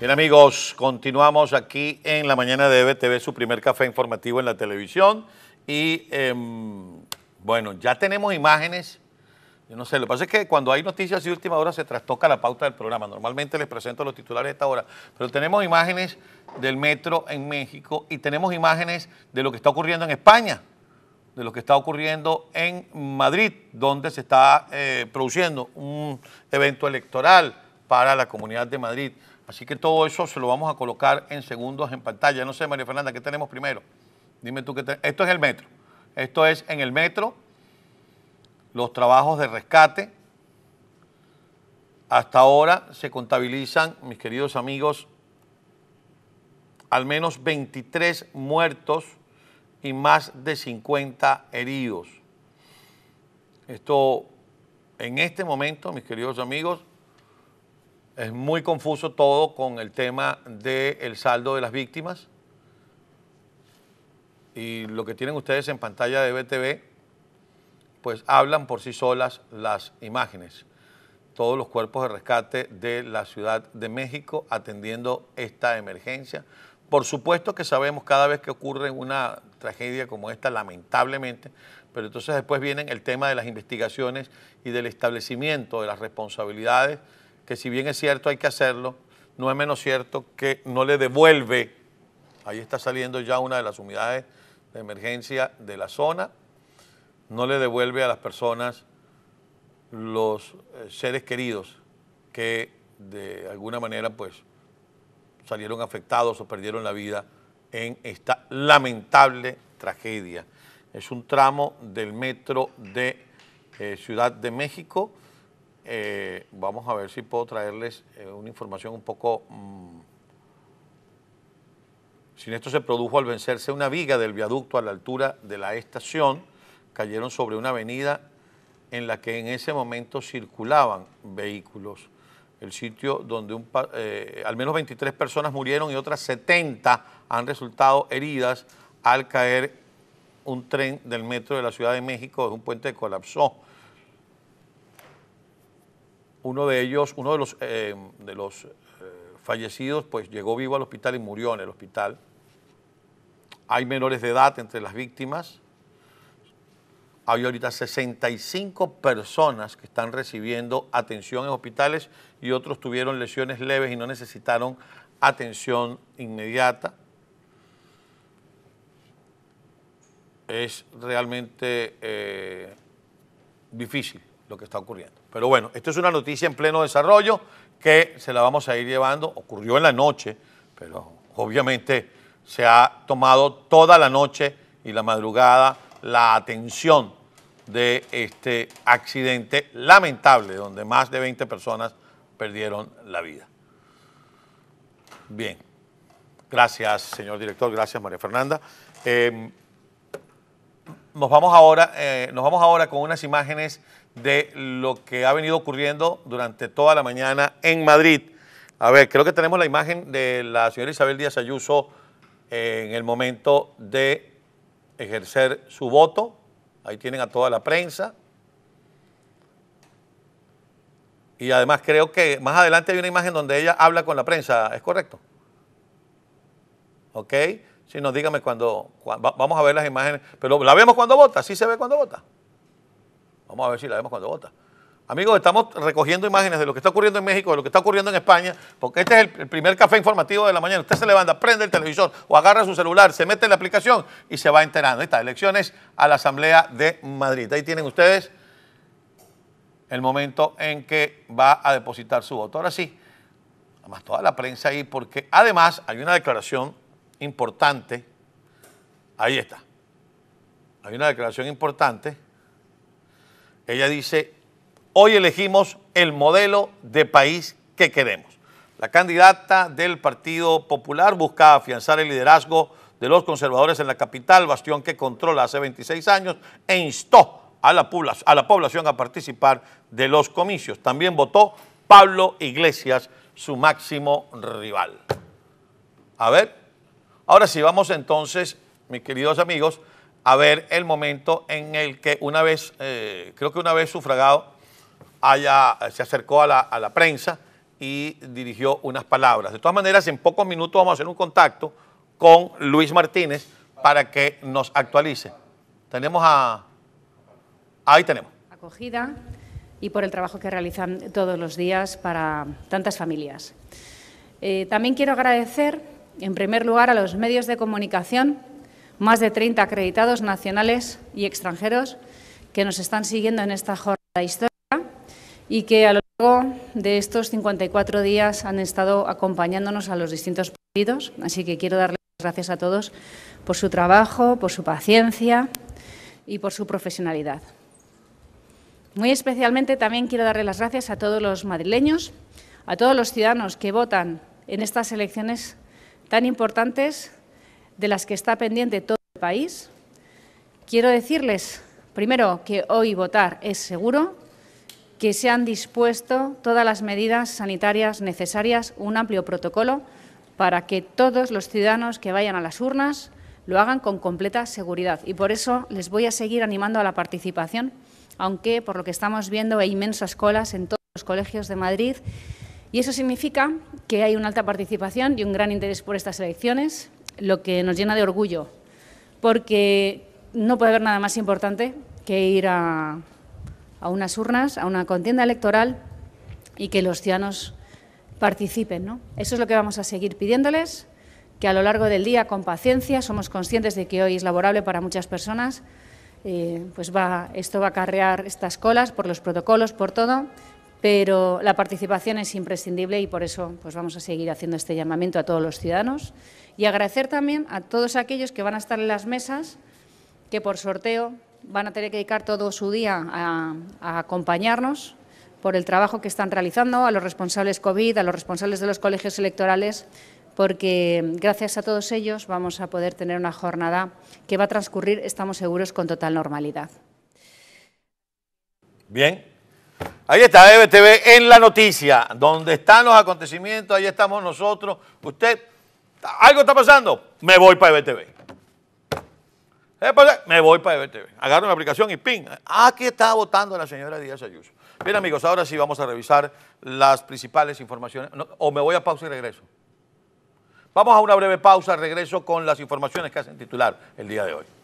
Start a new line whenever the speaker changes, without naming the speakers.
Bien amigos, continuamos aquí en la mañana de EBTV, su primer café informativo en la televisión. Y em, bueno, ya tenemos imágenes. Yo no sé, lo que pasa es que cuando hay noticias de última hora se trastoca la pauta del programa. Normalmente les presento los titulares a esta hora, pero tenemos imágenes del metro en México y tenemos imágenes de lo que está ocurriendo en España, de lo que está ocurriendo en Madrid, donde se está eh, produciendo un evento electoral para la Comunidad de Madrid. Así que todo eso se lo vamos a colocar en segundos en pantalla. No sé, María Fernanda, ¿qué tenemos primero? Dime tú qué tenemos. Esto es el metro. Esto es en el metro, los trabajos de rescate. Hasta ahora se contabilizan, mis queridos amigos, al menos 23 muertos y más de 50 heridos. Esto, en este momento, mis queridos amigos, es muy confuso todo con el tema del saldo de las víctimas. Y lo que tienen ustedes en pantalla de BTV, pues hablan por sí solas las imágenes. Todos los cuerpos de rescate de la Ciudad de México atendiendo esta emergencia. Por supuesto que sabemos cada vez que ocurre una tragedia como esta, lamentablemente, pero entonces después vienen el tema de las investigaciones y del establecimiento de las responsabilidades que si bien es cierto hay que hacerlo, no es menos cierto que no le devuelve. Ahí está saliendo ya una de las unidades de emergencia de la zona. No le devuelve a las personas los eh, seres queridos que de alguna manera pues salieron afectados o perdieron la vida en esta lamentable tragedia. Es un tramo del metro de eh, Ciudad de México eh, vamos a ver si puedo traerles eh, una información un poco... Mm, sin esto se produjo al vencerse una viga del viaducto a la altura de la estación, cayeron sobre una avenida en la que en ese momento circulaban vehículos. El sitio donde un, eh, al menos 23 personas murieron y otras 70 han resultado heridas al caer un tren del metro de la Ciudad de México un puente que colapsó. Uno de ellos, uno de los, eh, de los eh, fallecidos, pues llegó vivo al hospital y murió en el hospital. Hay menores de edad entre las víctimas. Hay ahorita 65 personas que están recibiendo atención en hospitales y otros tuvieron lesiones leves y no necesitaron atención inmediata. es realmente eh, difícil lo que está ocurriendo. Pero bueno, esto es una noticia en pleno desarrollo que se la vamos a ir llevando. Ocurrió en la noche, pero obviamente se ha tomado toda la noche y la madrugada la atención de este accidente lamentable, donde más de 20 personas perdieron la vida. Bien, gracias señor director, gracias María Fernanda. Eh, nos, vamos ahora, eh, nos vamos ahora con unas imágenes de lo que ha venido ocurriendo durante toda la mañana en Madrid. A ver, creo que tenemos la imagen de la señora Isabel Díaz Ayuso en el momento de ejercer su voto. Ahí tienen a toda la prensa. Y además creo que más adelante hay una imagen donde ella habla con la prensa, ¿es correcto? ¿Ok? Si nos dígame cuando, cuando, vamos a ver las imágenes, pero la vemos cuando vota, sí se ve cuando vota. Vamos a ver si la vemos cuando vota. Amigos, estamos recogiendo imágenes de lo que está ocurriendo en México, de lo que está ocurriendo en España, porque este es el, primer café informativo de la mañana. Usted se levanta, prende el televisor o agarra su celular, se mete en la aplicación y se va enterando. Ahí está, elecciones a la Asamblea de Madrid. Ahí tienen ustedes el momento en que va a depositar su voto. Ahora sí, además toda la prensa ahí, porque además hay una declaración importante. Ahí está. Hay una declaración importante ella dice, hoy elegimos el modelo de país que queremos. La candidata del Partido Popular busca afianzar el liderazgo de los conservadores en la capital, bastión que controla hace 26 años, e instó a la, a la población a participar de los comicios. También votó Pablo Iglesias, su máximo rival. A ver, ahora sí, vamos entonces, mis queridos amigos, a ver el momento en el que una vez, eh, creo que una vez sufragado, haya, se acercó a la, prensa y dirigió unas palabras. De todas maneras, en pocos minutos vamos a hacer un contacto con Luis Martínez para que nos actualice. Tenemos a... Ahí tenemos.
Acogida y por el trabajo que realizan todos los días para tantas familias. Eh, también quiero agradecer, en primer lugar, a los medios de comunicación más de 30 acreditados nacionales y extranjeros que nos están siguiendo en esta jornada histórica y que a lo largo de estos 54 días han estado acompañándonos a los distintos partidos. Así que quiero darles gracias a todos por su trabajo, por su paciencia y por su profesionalidad. Muy especialmente también quiero darle las gracias a todos los madrileños, a todos los ciudadanos que votan en estas elecciones tan importantes de las que está pendiente todo el país. Quiero decirles, primero, que hoy votar es seguro, que se han dispuesto todas las medidas sanitarias necesarias, un amplio protocolo para que todos los ciudadanos que vayan a las urnas lo hagan con completa seguridad. Y por eso les voy a seguir animando a la participación, aunque por lo que estamos viendo hay inmensas colas en todos los colegios de Madrid. Y eso significa que hay una alta participación y un gran interés por estas elecciones lo que nos llena de orgullo, porque no puede haber nada más importante que ir a, unas urnas, a una contienda electoral y que los ciudadanos participen. Eso es lo que vamos a seguir pidiéndoles, que a lo largo del día, con paciencia, somos conscientes de que hoy es laborable para muchas personas, eh, pues va, esto va a acarrear estas colas por los protocolos, por todo, pero la participación es imprescindible y por eso pues vamos a seguir haciendo este llamamiento a todos los ciudadanos y agradecer también a todos aquellos que van a estar en las mesas, que por sorteo van a tener que dedicar todo su día a, acompañarnos por el trabajo que están realizando, a los responsables COVID, a los responsables de los colegios electorales, porque gracias a todos ellos vamos a poder tener una jornada que va a transcurrir, estamos seguros, con total normalidad.
Bien, Ahí está EBTV en la noticia, donde están los acontecimientos, ahí estamos nosotros. Usted, algo está pasando, me voy para EBTV. Me voy para EBTV. Agarro la aplicación y ping. Aquí está votando la señora Díaz Ayuso. Bien amigos, ahora sí vamos a revisar las principales informaciones. o me voy a pausa y regreso. Vamos a una breve pausa, regreso con las informaciones que hacen titular el día de hoy.